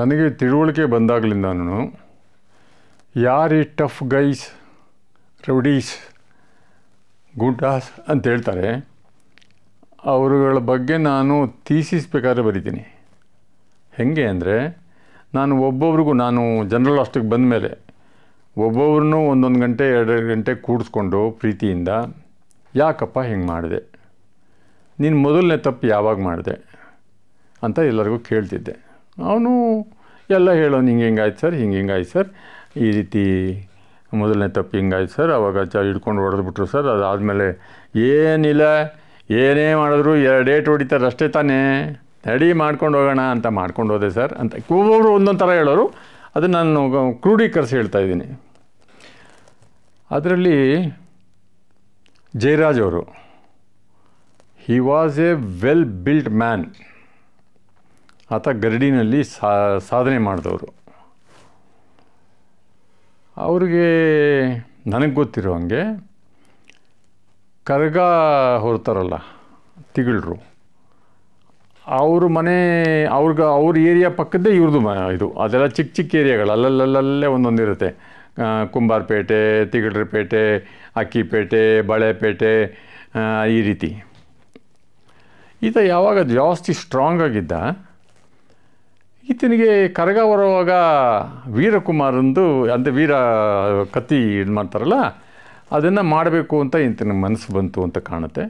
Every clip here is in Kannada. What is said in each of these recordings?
ನನಗೆ ತಿಳುವಳಿಕೆ ಬಂದಾಗ್ಲಿಂದ ಯಾರು ಈ ಟಫ್ ಗೈಸ್ ರೌಡೀಸ್ ಗುಡ್ಡಾಸ್ ಅಂತ ಹೇಳ್ತಾರೆ ಅವರುಗಳ ಬಗ್ಗೆ ನಾನು ತೀಸಿಸ್ಬೇಕಾದ್ರೆ ಬರಿತೀನಿ ಹೇಗೆ ಅಂದರೆ ನಾನು ಒಬ್ಬೊಬ್ರಿಗೂ ನಾನು ಜನರಲ್ ಅಷ್ಟಕ್ಕೆ ಬಂದ ಮೇಲೆ ಒಬ್ಬೊಬ್ರು ಒಂದೊಂದು ಗಂಟೆ ಎರಡೆರಡು ಗಂಟೆ ಕೂಡಿಸ್ಕೊಂಡು ಪ್ರೀತಿಯಿಂದ ಯಾಕಪ್ಪ ಹಿಂಗೆ ಮಾಡಿದೆ ನೀನು ಮೊದಲನೇ ತಪ್ಪು ಯಾವಾಗ ಮಾಡಿದೆ ಅಂತ ಎಲ್ಲರಿಗೂ ಕೇಳ್ತಿದ್ದೆ ಅವನು ಎಲ್ಲ ಹೇಳೋನು ಹಿಂಗೆ ಹಿಂಗಾಯ್ತು ಸರ್ ಹಿಂಗೆ ಹಿಂಗಾಯ್ತು ಸರ್ ಈ ರೀತಿ ಮೊದಲನೇ ತಪ್ಪು ಹಿಂಗಾಯ್ತು ಸರ್ ಅವಾಗ ಚ ಹಿಡ್ಕೊಂಡು ಹೊಡೆದ್ಬಿಟ್ರು ಸರ್ ಅದಾದಮೇಲೆ ಏನಿಲ್ಲ ಏನೇ ಮಾಡಿದ್ರು ಡೇಟ್ ಹೊಡಿತಾರೆ ಅಷ್ಟೇ ತಾನೇ ರೆಡಿ ಮಾಡ್ಕೊಂಡು ಹೋಗೋಣ ಅಂತ ಮಾಡ್ಕೊಂಡು ಹೋದೆ ಸರ್ ಅಂತ ಒಬ್ಬೊಬ್ರು ಒಂದೊಂದು ಥರ ಹೇಳೋರು ಅದು ನಾನು ಕ್ರೂಢೀಕರಿಸಿ ಹೇಳ್ತಾ ಇದ್ದೀನಿ ಅದರಲ್ಲಿ ಜಯರಾಜ್ ಅವರು he was a well built man ಆತ ಗರಡಿನಲ್ಲಿ ಸಾಧನೆ ಮಾಡಿದವರು ಅವ್ರಿಗೆ ನನಗೆ ಗೊತ್ತಿರೋ ಹಾಗೆ ಕರಗ ಹೊರ್ತಾರಲ್ಲ ತಿಗಳರು ಅವ್ರ ಮನೆ ಅವ್ರಿಗೆ ಅವ್ರ ಏರಿಯಾ ಪಕ್ಕದ್ದೇ ಇವ್ರದ್ದು ಮ ಇದು ಅದೆಲ್ಲ ಚಿಕ್ಕ ಚಿಕ್ಕ ಏರಿಯಾಗಳು ಅಲ್ಲಲ್ಲಲ್ಲೇ ಒಂದೊಂದು ಇರುತ್ತೆ ಕುಂಬಾರಪೇಟೆ ತಿಗಳರಪೇಟೆ ಅಕ್ಕಿಪೇಟೆ ಬಳೆಪೇಟೆ ಈ ರೀತಿ ಈತ ಯಾವಾಗ ಜಾಸ್ತಿ ಸ್ಟ್ರಾಂಗ್ ಈತನಿಗೆ ಕರಗ ಬರುವಾಗ ವೀರಕುಮಾರಂದು ಅಂದರೆ ವೀರ ಕತ್ತಿ ಇದು ಮಾಡ್ತಾರಲ್ಲ ಅದನ್ನು ಮಾಡಬೇಕು ಅಂತ ಈತನ ಮನಸ್ಸು ಬಂತು ಅಂತ ಕಾಣುತ್ತೆ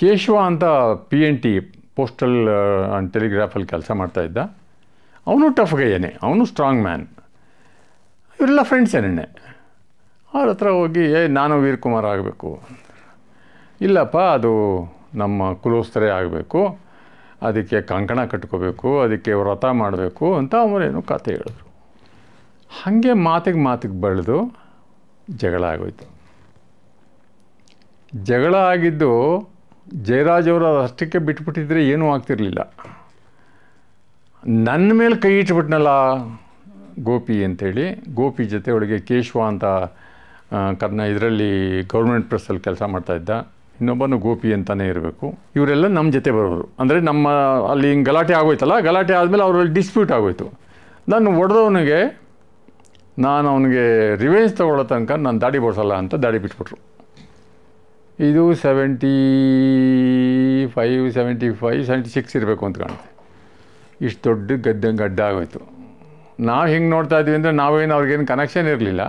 ಕೇಶವ ಅಂತ P N T postal and ಟೆಲಿಗ್ರಾಫಲ್ಲಿ ಕೆಲಸ ಮಾಡ್ತಾಯಿದ್ದ ಅವನು ಟಫ್ ಗೈಯನೇ ಅವನು ಸ್ಟ್ರಾಂಗ್ ಮ್ಯಾನ್ ಇವರೆಲ್ಲ ಫ್ರೆಂಡ್ಸ್ ಏನೇನೆ ಅವ್ರ ಹತ್ರ ಹೋಗಿ ಏ ನಾನು ವೀರಕುಮಾರ್ ಆಗಬೇಕು ಇಲ್ಲಪ್ಪ ಅದು ನಮ್ಮ ಕುಲೋಸ್ತರೇ ಆಗಬೇಕು ಅದಕ್ಕೆ ಕಂಕಣ ಕಟ್ಕೋಬೇಕು ಅದಕ್ಕೆ ವ್ರತ ಮಾಡಬೇಕು ಅಂತ ಅವರೇನು ಕತೆ ಹೇಳಿದ್ರು ಹಾಗೆ ಮಾತಿಗೆ ಮಾತಿಗೆ ಬೆಳೆದು ಜಗಳ ಆಗೋಯ್ತು ಜಗಳ ಆಗಿದ್ದು ಜಯರಾಜ್ ಅವರು ಅಷ್ಟಕ್ಕೆ ಬಿಟ್ಬಿಟ್ಟಿದ್ರೆ ಏನೂ ಆಗ್ತಿರಲಿಲ್ಲ ನನ್ನ ಮೇಲೆ ಕೈ ಇಟ್ಬಿಟ್ನಲ್ಲ ಗೋಪಿ ಅಂಥೇಳಿ ಗೋಪಿ ಜೊತೆ ಒಳಗೆ ಕೇಶವ ಅಂತ ಕರ್ನ ಇದರಲ್ಲಿ ಗೌರ್ಮೆಂಟ್ ಪ್ರೆಸ್ಸಲ್ಲಿ ಕೆಲಸ ಮಾಡ್ತಾಯಿದ್ದ ಇನ್ನೊಬ್ಬನು ಗೋಪಿ ಅಂತಲೇ ಇರಬೇಕು ಇವರೆಲ್ಲ ನಮ್ಮ ಜೊತೆ ಬರೋರು ಅಂದರೆ ನಮ್ಮ ಅಲ್ಲಿ ಹಿಂಗೆ ಗಲಾಟೆ ಆಗೋಯ್ತಲ್ಲ ಗಲಾಟೆ ಆದಮೇಲೆ ಅವರಲ್ಲಿ ಡಿಸ್ಪ್ಯೂಟ್ ಆಗೋಯ್ತು ನಾನು ಒಡೆದವನಿಗೆ ನಾನು ಅವನಿಗೆ ರಿವೆಂಜ್ ತೊಗೊಳ್ಳೋ ತನಕ ನಾನು ದಾಡಿ ಬಡಿಸಲ್ಲ ಅಂತ ದಾಡಿ ಬಿಟ್ಬಿಟ್ರು ಇದು seventy five seventy five seventy six ಇರಬೇಕು ಅಂತ ಕಾಣುತ್ತೆ ಇಷ್ಟು ದೊಡ್ಡ ಗದ್ದೆ ಗಡ್ಡ ಆಗೋಯ್ತು ನಾವು ಹಿಂಗೆ ನೋಡ್ತಾ ಇದ್ವಿ ಅಂದರೆ ನಾವೇನು ಅವ್ರಿಗೇನು ಕನೆಕ್ಷನ್ ಇರಲಿಲ್ಲ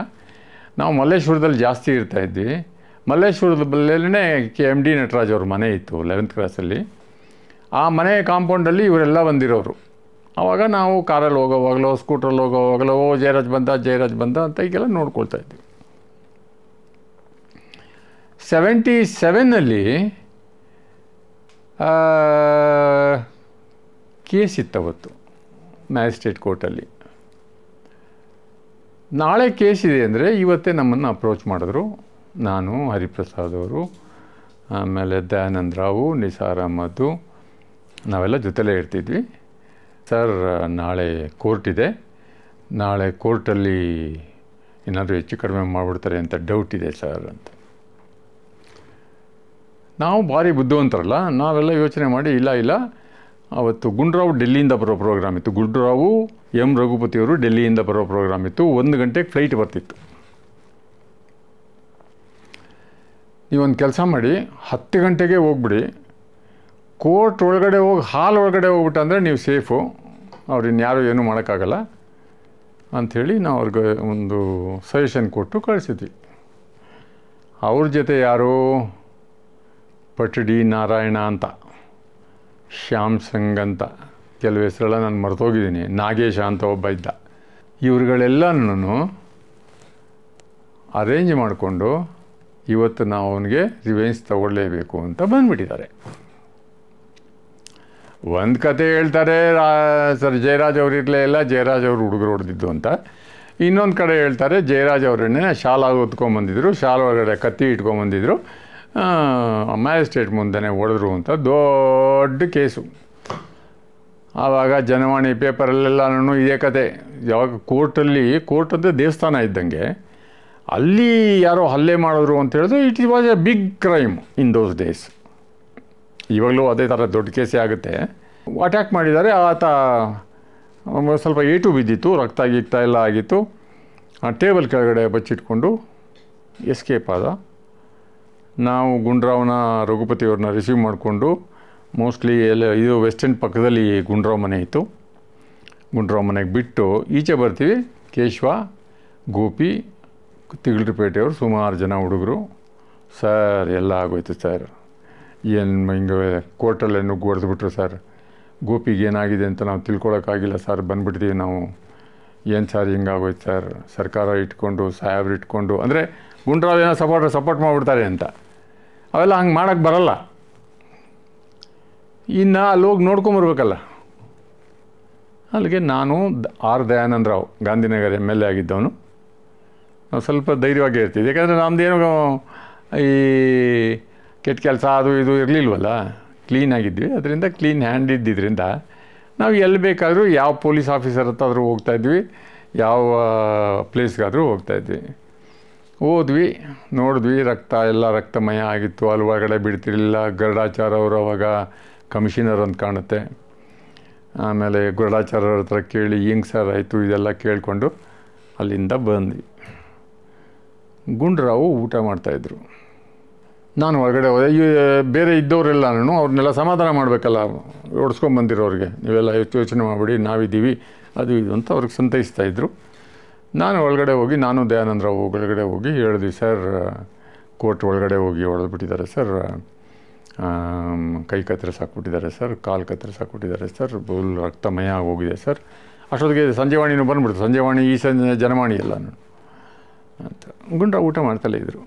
ನಾವು ಮಲ್ಲೇಶ್ವರದಲ್ಲಿ ಜಾಸ್ತಿ ಇರ್ತಾಯಿದ್ವಿ ಮಲ್ಲೇಶ್ವರದ ಬಲ್ಲೇ ಕೆ ಎಮ್ ಡಿ ನಟರಾಜ್ ಅವ್ರ ಮನೆ ಇತ್ತು ಲೆವೆಂತ್ ಕ್ಲಾಸಲ್ಲಿ ಆ ಮನೆ ಕಾಂಪೌಂಡಲ್ಲಿ ಇವರೆಲ್ಲ ಬಂದಿರೋರು ಆವಾಗ ನಾವು ಕಾರಲ್ಲಿ ಹೋಗೋವಾಗಲೋ ಸ್ಕೂಟ್ರಲ್ಲಿ ಹೋಗೋವಾಗಲೋ ಓ ಜಯರಾಜ್ ಬಂದ ಜಯರಾಜ್ ಬಂದ ಅಂತ ಈಗೆಲ್ಲ ನೋಡ್ಕೊಳ್ತಾ ಇದ್ವಿ ಸೆವೆಂಟಿ ಸೆವೆನ್ನಲ್ಲಿ ಕೇಸ್ ಇತ್ತವತ್ತು ಮ್ಯಾಜಿಸ್ಟ್ರೇಟ್ ಕೋರ್ಟಲ್ಲಿ ನಾಳೆ ಕೇಸ್ ಇದೆ ಅಂದರೆ ಇವತ್ತೇ ನಮ್ಮನ್ನು ಅಪ್ರೋಚ್ ಮಾಡಿದ್ರು ನಾನು ಹರಿಪ್ರಸಾದ್ ಅವರು ಆಮೇಲೆ ದಯಾನಂದ ರಾವು ನಿಸಾರ್ ಅಹಮದ್ದು ನಾವೆಲ್ಲ ಜೊತೆಲೇ ಇರ್ತಿದ್ವಿ ಸರ್ ನಾಳೆ ಕೋರ್ಟಿದೆ ನಾಳೆ ಕೋರ್ಟಲ್ಲಿ ಏನಾದರೂ ಹೆಚ್ಚು ಕಡಿಮೆ ಮಾಡಿಬಿಡ್ತಾರೆ ಅಂತ ಡೌಟ್ ಇದೆ ಸರ್ ಅಂತ ನಾವು ಭಾರಿ ಬುದ್ಧಿವಂತರಲ್ಲ ನಾವೆಲ್ಲ ಯೋಚನೆ ಮಾಡಿ ಇಲ್ಲ ಇಲ್ಲ ಅವತ್ತು ಗುಂಡ್ರಾವು ಡೆಲ್ಲಿಯಿಂದ ಬರೋ ಪ್ರೋಗ್ರಾಮ್ ಇತ್ತು ಗುಂಡ್ರಾವು ಎಂ ರಘುಪತಿಯವರು ಡೆಲ್ಲಿಯಿಂದ ಬರೋ ಪ್ರೋಗ್ರಾಮ್ ಇತ್ತು ಒಂದು ಗಂಟೆಗೆ ಫ್ಲೈಟ್ ಬರ್ತಿತ್ತು ನೀವೊಂದು ಕೆಲಸ ಮಾಡಿ ಹತ್ತು ಗಂಟೆಗೆ ಹೋಗ್ಬಿಡಿ ಕೋರ್ಟ್ ಒಳಗಡೆ ಹೋಗಿ ಹಾಲ್ ಒಳಗಡೆ ಹೋಗ್ಬಿಟ್ಟಂದರೆ ನೀವು ಸೇಫು ಅವ್ರು ಇನ್ಯಾರು ಏನೂ ಮಾಡೋಕ್ಕಾಗಲ್ಲ ಅಂಥೇಳಿ ನಾವು ಅವ್ರಿಗೆ ಒಂದು ಸಜೆಷನ್ ಕೊಟ್ಟು ಕಳಿಸಿದ್ವಿ ಅವ್ರ ಜೊತೆ ಯಾರೋ ಪಟಡಿ ನಾರಾಯಣ ಅಂತ ಶ್ಯಾಮ್ ಸಂಗ್ ಅಂತ ಕೆಲವು ಹೆಸರೆಲ್ಲ ನಾನು ಮರೆತೋಗಿದ್ದೀನಿ ನಾಗೇಶ ಅಂತ ಒಬ್ಬ ಇದ್ದ ನಾನು ಅರೇಂಜ್ ಮಾಡಿಕೊಂಡು ಇವತ್ತು ನಾವು ಅವನಿಗೆ ರಿವೆಂಜ್ ತಗೊಳ್ಳಲೇಬೇಕು ಅಂತ ಬಂದ್ಬಿಟ್ಟಿದ್ದಾರೆ ಒಂದು ಕತೆ ಹೇಳ್ತಾರೆ ಸರ್ ಜಯರಾಜ್ ಅವರು ಇರಲೇ ಇಲ್ಲ ಜಯರಾಜ್ ಅವರು ಹುಡುಗರು ಹೊಡೆದಿದ್ದು ಅಂತ ಇನ್ನೊಂದು ಕಡೆ ಹೇಳ್ತಾರೆ ಜಯರಾಜ್ ಅವರನ್ನೇ ಶಾಲಾಗ ಹೊತ್ಕೊಂಬಂದಿದ್ರು ಶಾಲ ಒಳಗಡೆ ಕತ್ತಿ ಇಟ್ಕೊಂಬಂದಿದ್ರು ಮ್ಯಾಜಿಸ್ಟ್ರೇಟ್ ಮುಂದೆ ಹೊಡೆದ್ರು ಅಂತ ದೊಡ್ಡ ಕೇಸು ಆವಾಗ ಜನವಾಣಿ ನಾನು ಇದೇ ಕತೆ ಯಾವಾಗ ಕೋರ್ಟಲ್ಲಿ ಕೋರ್ಟದ್ದು ದೇವಸ್ಥಾನ ಇದ್ದಂಗೆ ಅಲ್ಲಿ ಯಾರೋ ಹಲ್ಲೆ ಮಾಡಿದ್ರು ಅಂತ ಹೇಳಿದ್ರು it is was a big crime in those days ಇವಾಗಲೂ ಅದೇ ಥರ ದೊಡ್ಡ ಕೇಸೇ ಆಗುತ್ತೆ ಅಟ್ಯಾಕ್ ಮಾಡಿದ್ದಾರೆ ಆತ ಸ್ವಲ್ಪ ಏಟು ಬಿದ್ದಿತ್ತು ರಕ್ತ ಗಿಕ್ತ ಎಲ್ಲ ಆಗಿತ್ತು ಆ ಟೇಬಲ್ ಕೆಳಗಡೆ ಬಚ್ಚಿಟ್ಕೊಂಡು ಎಸ್ಕೇಪ್ ಆದ ನಾವು ಗುಂಡ್ರಾವ್ನ ರಘುಪತಿಯವ್ರನ್ನ ರಿಸೀವ್ ಮಾಡಿಕೊಂಡು ಮೋಸ್ಟ್ಲಿ ಎಲ್ಲ ಇದು ವೆಸ್ಟರ್ನ್ ಪಕ್ಕದಲ್ಲಿ ಗುಂಡ್ರಾವ್ ಮನೆ ಇತ್ತು ಗುಂಡ್ರಾವ್ ಮನೆಗೆ ಬಿಟ್ಟು ಈಚೆ ಬರ್ತೀವಿ ಕೇಶವ ಗೋಪಿ ತಿಗಳ್ರಿಪೇಟೆಯವರು ಸುಮಾರು ಜನ ಹುಡುಗರು ಸರ್ ಎಲ್ಲ ಆಗೋಯ್ತು ಸರ್ ಏನು ಹಿಂಗೆ ಕೋರ್ಟಲ್ಲೇ ನುಗ್ಗು ಹೊಡೆದ್ಬಿಟ್ರು ಸರ್ ಗೋಪಿಗೆ ಏನಾಗಿದೆ ಅಂತ ನಾವು ತಿಳ್ಕೊಳೋಕ್ಕಾಗಿಲ್ಲ ಸರ್ ಬಂದುಬಿಡ್ತೀವಿ ನಾವು ಏನು ಸರ್ ಹಿಂಗಾಗೋಯ್ತು ಸರ್ ಸರ್ಕಾರ ಇಟ್ಕೊಂಡು ಸಾಹೇಬ್ರು ಇಟ್ಕೊಂಡು ಅಂದರೆ ಗುಂಡ್ರಾವ್ ಏನೋ ಸಪೋರ್ಟ್ ಸಪೋರ್ಟ್ ಮಾಡಿಬಿಡ್ತಾರೆ ಅಂತ ಅವೆಲ್ಲ ಹಂಗೆ ಮಾಡೋಕ್ಕೆ ಬರಲ್ಲ ಇನ್ನು ಅಲ್ಲಿ ಹೋಗಿ ನೋಡ್ಕೊಂಬರ್ಬೇಕಲ್ಲ ಅಲ್ಲಿಗೆ ನಾನು R Rao Gandhinagar M L A ಆಗಿದ್ದವನು ಸ್ವಲ್ಪ ಧೈರ್ಯವಾಗಿ ಇರ್ತಿದ್ದೆ ಯಾಕಂದರೆ ನಮ್ಮದೇನು ಈ ಕೆಟ್ಟ ಕೆಲಸ ಅದು ಇದು ಇರಲಿಲ್ವಲ್ಲ ಕ್ಲೀನಾಗಿದ್ವಿ ಅದರಿಂದ ಕ್ಲೀನ್ ಹ್ಯಾಂಡ್ ಇದ್ದಿದ್ದರಿಂದ ನಾವು ಎಲ್ಲಿ ಬೇಕಾದರೂ ಯಾವ ಪೊಲೀಸ್ ಆಫೀಸರ್ ಹತ್ತಾದರೂ ಹೋಗ್ತಾಯಿದ್ವಿ ಯಾವ ಪ್ಲೇಸ್ಗಾದರೂ ಹೋಗ್ತಾಯಿದ್ವಿ ಹೋದ್ವಿ ನೋಡಿದ್ವಿ ರಕ್ತ ಎಲ್ಲ ರಕ್ತಮಯ ಆಗಿತ್ತು ಅಲ್ಲಿ ಒಳಗಡೆ ಬಿಡ್ತಿರಲಿಲ್ಲ ಗರುಡಾಚಾರ ಅವರು ಅವಾಗ ಕಮಿಷನರ್ ಅಂತ ಕಾಣುತ್ತೆ ಆಮೇಲೆ ಗರುಡಾಚಾರ್ಯರ ಹತ್ರ ಕೇಳಿ ಹಿಂಗೆ ಸರ್ ಆಯಿತು ಇದೆಲ್ಲ ಕೇಳಿಕೊಂಡು ಅಲ್ಲಿಂದ ಬಂದ್ವಿ ಗುಂಡ್ರಾವು ಊಟ ಮಾಡ್ತಾಯಿದ್ರು ನಾನು ಹೊರಗಡೆ ಹೋದೆ ಈ ಬೇರೆ ನಾನು ಅವ್ರನ್ನೆಲ್ಲ ಸಮಾಧಾನ ಮಾಡಬೇಕಲ್ಲ ಓಡಿಸ್ಕೊಂಬಂದಿರೋರಿಗೆ ನೀವೆಲ್ಲ ಹೆಚ್ಚು ಯೋಚನೆ ಮಾಡಿಬಿಡಿ ನಾವಿದ್ದೀವಿ ಅದು ಇದು ಅಂತ ಅವ್ರಿಗೆ ಸಂತೈಸ್ತಾಯಿದ್ರು ನಾನು ಒಳಗಡೆ ಹೋಗಿ ನಾನು ದಯಾನಂದರಾವ್ ಒಳಗಡೆ ಹೋಗಿ ಹೇಳಿದ್ವಿ ಸರ್ ಕೋರ್ಟ್ ಒಳಗಡೆ ಹೋಗಿ ಹೊಡೆದ್ಬಿಟ್ಟಿದ್ದಾರೆ ಸರ್ ಕೈ ಸಾಕು ಹಾಕ್ಬಿಟ್ಟಿದ್ದಾರೆ ಸರ್ ಕಾಲು ಸಾಕು ಹಾಕ್ಬಿಟ್ಟಿದ್ದಾರೆ ಸರ್ ಬುಲ್ ರಕ್ತಮಯ ಹೋಗಿದೆ ಸರ್ ಅಷ್ಟೊತ್ತಿಗೆ ಸಂಜೆವಾಣಿನೂ ಬಂದುಬಿಡ್ತು ಸಂಜೆವಾಣಿ ಈ ಸಂಜೆ ಜನವಾಣಿ ನಾನು ಅಂತ ಗುಂಡ ಊಟ ಮಾಡ್ತಲೇ ಇದ್ದರು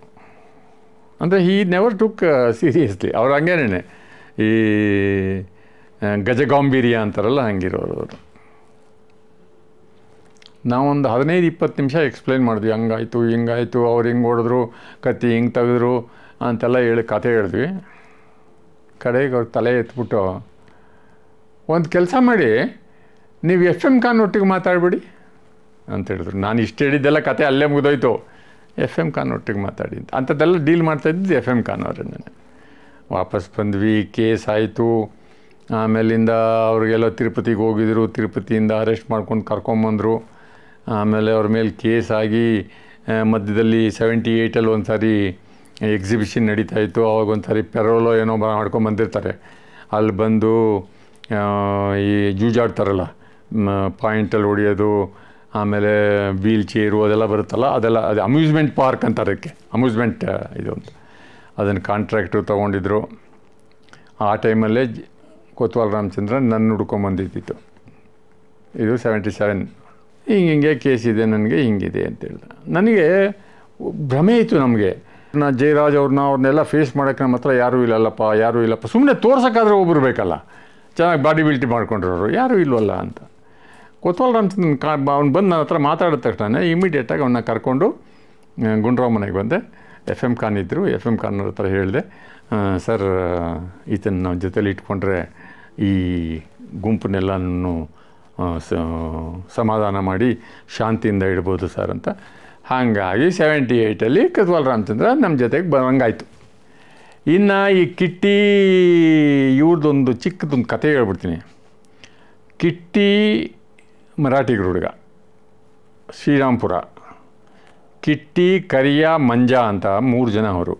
ಅಂದರೆ uh, ಈ ನೆವರ್ ಟುಕ್ ಸೀರಿಯಸ್ಲಿ ಅವ್ರು ಹಂಗೇನೇ ಈ ಗಜಗಾಂಬೀರ್ಯ ಅಂತಾರಲ್ಲ ಹಂಗಿರೋರು ಅವರು ನಾವೊಂದು ಹದಿನೈದು ಇಪ್ಪತ್ತು ನಿಮಿಷ ಎಕ್ಸ್ಪ್ಲೈನ್ ಮಾಡಿದ್ವಿ ಹಂಗಾಯಿತು ಹಿಂಗಾಯಿತು ಅವ್ರು ಹಿಂಗೆ ಹೊಡೆದ್ರು ಕತ್ತಿ ಹಿಂಗೆ ತೆಗೆದ್ರು ಅಂತೆಲ್ಲ ಹೇಳಿ ಕತೆ ಹೇಳಿದ್ವಿ ಕಡೆಗೆ ಅವ್ರು ತಲೆ ಎತ್ಬಿಟ್ಟು ಒಂದು ಕೆಲಸ ಮಾಡಿ ನೀವು ಎಫ್ ಎಮ್ ಖಾನ್ ಒಟ್ಟಿಗೆ ಮಾತಾಡ್ಬಿಡಿ ಅಂತ ಹೇಳಿದ್ರು ನಾನು ಇಷ್ಟು ಹೇಳಿದ್ದೆಲ್ಲ ಕತೆ ಅಲ್ಲೇ ಮುಗಿದೋಯ್ತು ಎಫ್ ಎಮ್ ಖಾನ್ ಒಟ್ಟಿಗೆ ಮಾತಾಡಿದ್ದು ಅಂಥದ್ದೆಲ್ಲ ಡೀಲ್ ಮಾಡ್ತಾಯಿದ್ದು ಎಫ್ ಎಮ್ ಖಾನ್ ಅವರನ್ನೇ ವಾಪಸ್ ಬಂದ್ವಿ ಕೇಸ್ ಆಯಿತು ಆಮೇಲಿಂದ ಅವ್ರಿಗೆಲ್ಲ ತಿರುಪತಿಗೆ ಹೋಗಿದ್ರು ತಿರುಪತಿಯಿಂದ ಅರೆಸ್ಟ್ ಮಾಡ್ಕೊಂಡು ಕರ್ಕೊಂಬಂದರು ಆಮೇಲೆ ಅವ್ರ ಮೇಲೆ ಕೇಸ್ ಆಗಿ ಮಧ್ಯದಲ್ಲಿ ಸೆವೆಂಟಿ ಏಯ್ಟಲ್ಲಿ ಒಂದು ಸಾರಿ ಎಕ್ಸಿಬಿಷನ್ ನಡೀತಾ ಇತ್ತು ಅವಾಗ ಒಂದು ಸಾರಿ ಪೆರೋಲೋ ಏನೋ ಮಾಡ್ಕೊಂಡು ಬಂದಿರ್ತಾರೆ ಅಲ್ಲಿ ಬಂದು ಈ ಜೂಜಾಡ್ತಾರಲ್ಲ ಪಾಯಿಂಟಲ್ಲಿ ಹೊಡಿಯೋದು ಆಮೇಲೆ ವೀಲ್ ಚೇರು ಅದೆಲ್ಲ ಬರುತ್ತಲ್ಲ ಅದೆಲ್ಲ ಅದು ಅಮ್ಯೂಸ್ಮೆಂಟ್ ಪಾರ್ಕ್ ಅಂತ ಅದಕ್ಕೆ ಅಮ್ಯೂಸ್ಮೆಂಟ್ ಇದು ಅಂತ ಅದನ್ನು ಕಾಂಟ್ರಾಕ್ಟ್ರು ತೊಗೊಂಡಿದ್ರು ಆ ಟೈಮಲ್ಲೇ ಕೊತ್ವಾಲ್ ರಾಮಚಂದ್ರನ್ ನನ್ನ ಹುಡ್ಕೊಂಬಂದಿದ್ದಿತ್ತು ಇದು ಸೆವೆಂಟಿ ಸೆವೆನ್ ಹಿಂಗೆ ಹಿಂಗೆ ಇದೆ ನನಗೆ ಹಿಂಗಿದೆ ಅಂತ ನನಗೆ ಭ್ರಮೆ ಇತ್ತು ನಮಗೆ ನಾ ಜಯರಾಜ್ ಅವ್ರನ್ನ ಅವ್ರನ್ನೆಲ್ಲ ಫೇಸ್ ಮಾಡೋಕ್ಕೆ ನಮ್ಮ ಹತ್ರ ಯಾರೂ ಇಲ್ಲಲ್ಲಪ್ಪ ಯಾರೂ ಇಲ್ಲಪ್ಪ ಸುಮ್ಮನೆ ತೋರ್ಸೋಕ್ಕಾದ್ರೆ ಒಬ್ಬರು ಬೇಕಲ್ಲ ಚೆನ್ನಾಗಿ ಬಾಡಿ ಬಿಲ್ಟಿ ಮಾಡ್ಕೊಂಡಿರೋರು ಯಾರೂ ಇಲ್ವಲ್ಲ ಅಂತ ಕೊತ್ವಾಲ್ ರಾಮಚಂದ್ರನ್ ಕಾ ಅವ್ನು ಬಂದು ನನ್ನ ಹತ್ರ ಮಾತಾಡಿದ ತಕ್ಷಣ ಇಮಿಡಿಯೇಟಾಗಿ ಅವನ್ನ ಕರ್ಕೊಂಡು ಗುಂಡ್ರಾವ್ ಮನೆಗೆ ಬಂದೆ ಎಫ್ ಎಮ್ ಖಾನ್ ಇದ್ದರು ಎಫ್ ಎಮ್ ಖಾನ್ ಹತ್ರ ಹೇಳಿದೆ ಸರ್ ಈತನ ನಾವು ಜೊತೇಲಿ ಇಟ್ಕೊಂಡ್ರೆ ಈ ಗುಂಪನ್ನೆಲ್ಲನೂ ಸಮಾಧಾನ ಮಾಡಿ ಶಾಂತಿಯಿಂದ ಇಡ್ಬೋದು ಸರ್ ಅಂತ ಹಾಗಾಗಿ ಸೆವೆಂಟಿ ಏಯ್ಟಲ್ಲಿ ಕತ್ವಾಲ್ ರಾಮಚಂದ್ರ ನಮ್ಮ ಜೊತೆಗೆ ಬರಂಗಾಯಿತು ಇನ್ನು ಈ ಕಿಟ್ಟಿ ಇವ್ರದ್ದೊಂದು ಚಿಕ್ಕದೊಂದು ಕತೆ ಹೇಳ್ಬಿಡ್ತೀನಿ ಕಿಟ್ಟಿ ಮರಾಠಿ ಹುಡುಗ ಶ್ರೀರಾಮ್ಪುರ ಕಿಟ್ಟಿ ಕರಿಯ ಮಂಜ ಅಂತ ಮೂರು ಜನ ಅವರು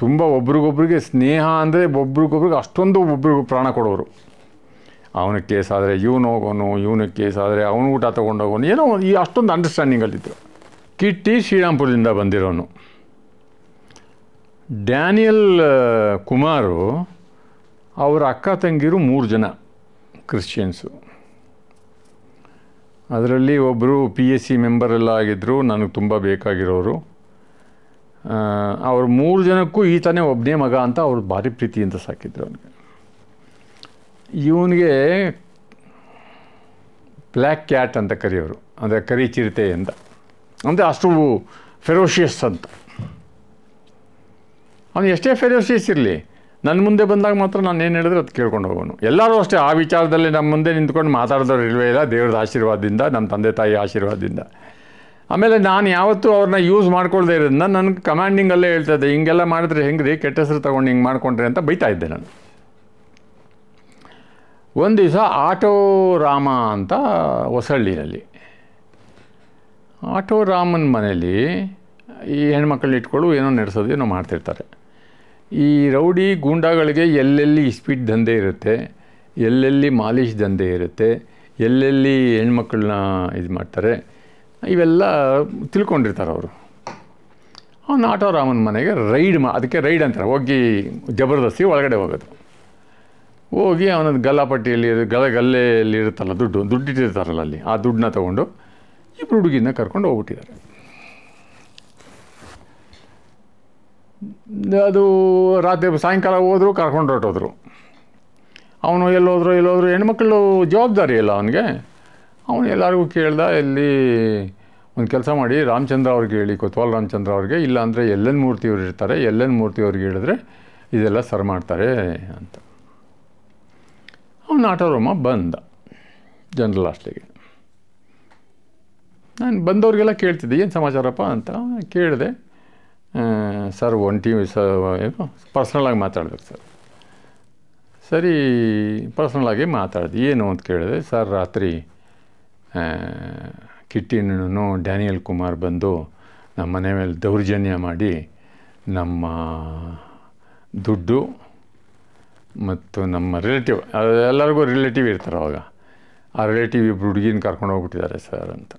ತುಂಬ ಒಬ್ರಿಗೊಬ್ರಿಗೆ ಸ್ನೇಹ ಅಂದರೆ ಒಬ್ರಿಗೊಬ್ರಿಗೆ ಅಷ್ಟೊಂದು ಒಬ್ರಿಗೂ ಪ್ರಾಣ ಕೊಡೋರು ಅವನಿಗೆ ಆದರೆ ಇವನು ಹೋಗೋನು ಇವನಿಗೆ ಆದರೆ ಅವನು ಊಟ ತೊಗೊಂಡೋಗೋನು ಏನೋ ಈ ಅಷ್ಟೊಂದು ಅಂಡರ್ಸ್ಟ್ಯಾಂಡಿಂಗಲ್ಲಿದ್ದರು ಕಿಟ್ಟಿ ಶ್ರೀರಾಮ್ಪುರದಿಂದ ಬಂದಿರೋನು ಡ್ಯಾನಿಯಲ್ ಕುಮಾರು ಅವರ ಅಕ್ಕ ತಂಗಿರು ಮೂರು ಜನ ಕ್ರಿಶ್ಚಿಯನ್ಸು ಅದರಲ್ಲಿ ಒಬ್ಬರು ಪಿ ಎಸ್ ಸಿ ಮೆಂಬರೆಲ್ಲ ಆಗಿದ್ದರು ನನಗೆ ತುಂಬ ಬೇಕಾಗಿರೋರು ಅವ್ರ ಮೂರು ಜನಕ್ಕೂ ಈತನೇ ಒಬ್ಬನೇ ಮಗ ಅಂತ ಅವ್ರು ಭಾರಿ ಪ್ರೀತಿಯಿಂದ ಸಾಕಿದ್ರು ಅವನಿಗೆ ಇವನಿಗೆ ಬ್ಲ್ಯಾಕ್ ಕ್ಯಾಟ್ ಅಂತ ಕರೆಯೋರು ಅಂದರೆ ಕರಿ ಚಿರತೆ ಅಂತ ಅಂದರೆ ಅಷ್ಟು ಫೆರೋಷಿಯಸ್ ಅಂತ ಅವನು ಎಷ್ಟೇ ಫೆರೋಷಿಯಸ್ ಇರಲಿ ನನ್ನ ಮುಂದೆ ಬಂದಾಗ ಮಾತ್ರ ನಾನು ಏನು ಹೇಳಿದ್ರೆ ಅದು ಕೇಳ್ಕೊಂಡು ಹೋಗೋನು ಎಲ್ಲರೂ ಅಷ್ಟೇ ಆ ವಿಚಾರದಲ್ಲಿ ನಮ್ಮ ಮುಂದೆ ನಿಂತ್ಕೊಂಡು ಮಾತಾಡಿದವ್ರು ಇಲ್ವೇ ಇಲ್ಲ ದೇವ್ರದ ಆಶೀರ್ವಾದದಿಂದ ನಮ್ಮ ತಂದೆ ತಾಯಿ ಆಶೀರ್ವಾದದಿಂದ ಆಮೇಲೆ ನಾನು ಯಾವತ್ತೂ ಅವ್ರನ್ನ ಯೂಸ್ ಮಾಡ್ಕೊಳ್ದೇ ಇರೋದನ್ನ ನನಗೆ ಕಮಾಂಡಿಂಗಲ್ಲೇ ಹೇಳ್ತಾ ಇದ್ದೆ ಹಿಂಗೆಲ್ಲ ಮಾಡಿದ್ರೆ ಹೆಂಗೆ ರೀ ಕೆಟ್ಟ ಹೆಸರು ತೊಗೊಂಡು ಹಿಂಗೆ ಮಾಡ್ಕೊಂಡ್ರಿ ಅಂತ ಬೈತಾ ಇದ್ದೆ ನಾನು ಒಂದು ದಿವಸ ಆಟೋ ರಾಮ ಅಂತ ಹೊಸಳ್ಳಿನಲ್ಲಿ ಆಟೋ ರಾಮನ ಮನೇಲಿ ಈ ಹೆಣ್ಮಕ್ಳು ಇಟ್ಕೊಳ್ಳು ಏನೋ ನಡೆಸೋದು ಏನೋ ಮಾಡ್ತಿರ್ತಾರೆ ಈ ರೌಡಿ ಗೂಂಡಾಗಳಿಗೆ ಎಲ್ಲೆಲ್ಲಿ ಸ್ಪೀಡ್ ದಂಧೆ ಇರುತ್ತೆ ಎಲ್ಲೆಲ್ಲಿ ಮಾಲಿಶ್ ದಂಧೆ ಇರುತ್ತೆ ಎಲ್ಲೆಲ್ಲಿ ಹೆಣ್ಮಕ್ಳನ್ನ ಇದು ಮಾಡ್ತಾರೆ ಇವೆಲ್ಲ ತಿಳ್ಕೊಂಡಿರ್ತಾರೆ ಅವರು ಅವನು ಆಟೋ ರಾಮನ ಮನೆಗೆ ರೈಡ್ ಮಾ ಅದಕ್ಕೆ ರೈಡ್ ಅಂತಾರೆ ಹೋಗಿ ಜಬರ್ದಸ್ತಿ ಒಳಗಡೆ ಹೋಗೋದು ಹೋಗಿ ಅವನದ್ದು ಗಲ್ಲಾಪಟ್ಟಿಯಲ್ಲಿ ಗಲ್ಲೆಯಲ್ಲಿ ಇರುತ್ತಲ್ಲ ದುಡ್ಡು ದುಡ್ಡು ಇಟ್ಟಿರ್ತಾರಲ್ಲ ಅಲ್ಲಿ ಆ ದುಡ್ಡನ್ನ ತೊಗೊಂಡು ಇಬ್ಬರು ಹುಡುಗಿನ ಕರ್ಕೊಂಡು ಹೋಗ್ಬಿಟ್ಟಿದ್ದಾರೆ ಅದು ರಾತ್ರಿ ಸಾಯಂಕಾಲ ಹೋದರು ಕರ್ಕೊಂಡು ಹೊರಟೋದ್ರು ಅವನು ಎಲ್ಲೋದ್ರು ಎಲ್ಲೋದ್ರು ಹೆಣ್ಮಕ್ಳು ಜವಾಬ್ದಾರಿ ಇಲ್ಲ ಅವನಿಗೆ ಅವನು ಎಲ್ಲರಿಗೂ ಕೇಳ್ದ ಇಲ್ಲಿ ಒಂದು ಕೆಲಸ ಮಾಡಿ ರಾಮಚಂದ್ರ ಅವ್ರಿಗೆ ಹೇಳಿ ಕೊತ್ವಾಲ್ ರಾಮಚಂದ್ರ ಅವ್ರಿಗೆ ಇಲ್ಲಾಂದರೆ ಎಲ್ಲೆನ್ ಮೂರ್ತಿ ಮೂರ್ತಿಯವ್ರು ಇರ್ತಾರೆ ಎಲ್ಲೆನ್ ಮೂರ್ತಿ ಮೂರ್ತಿಯವ್ರಿಗೆ ಹೇಳಿದ್ರೆ ಇದೆಲ್ಲ ಸರ್ ಮಾಡ್ತಾರೆ ಅಂತ ಅವನು ಆಟೋರಮ್ಮ ಬಂದ ಜನರಲ್ ಹಾಸ್ಟ್ಲಿಗೆ ನಾನು ಬಂದವ್ರಿಗೆಲ್ಲ ಕೇಳ್ತಿದ್ದೆ ಏನು ಸಮಾಚಾರಪ್ಪ ಅಂತ ಕೇಳಿದೆ ಸರ್ ಒಂಟಿ ಸ ಏನು ಪರ್ಸ್ನಲಾಗಿ ಮಾತಾಡ್ಬೇಕು ಸರ್ ಸರಿ ಪರ್ಸ್ನಲ್ಲಾಗಿ ಮಾತಾಡಿದೆ ಏನು ಅಂತ ಕೇಳಿದೆ ಸರ್ ರಾತ್ರಿ ಕಿಟ್ಟಿನೂ ಡ್ಯಾನಿಯಲ್ ಕುಮಾರ್ ಬಂದು ನಮ್ಮ ಮನೆ ಮೇಲೆ ದೌರ್ಜನ್ಯ ಮಾಡಿ ನಮ್ಮ ದುಡ್ಡು ಮತ್ತು ನಮ್ಮ ರಿಲೇಟಿವ್ ಎಲ್ಲರಿಗೂ ರಿಲೇಟಿವ್ ಇರ್ತಾರೆ ಅವಾಗ ಆ ರಿಲೇಟಿವ್ ಇಬ್ಬರು ಹುಡುಗಿನ ಕರ್ಕೊಂಡು ಹೋಗ್ಬಿಟ್ಟಿದ್ದಾರೆ ಸರ್ ಅಂತ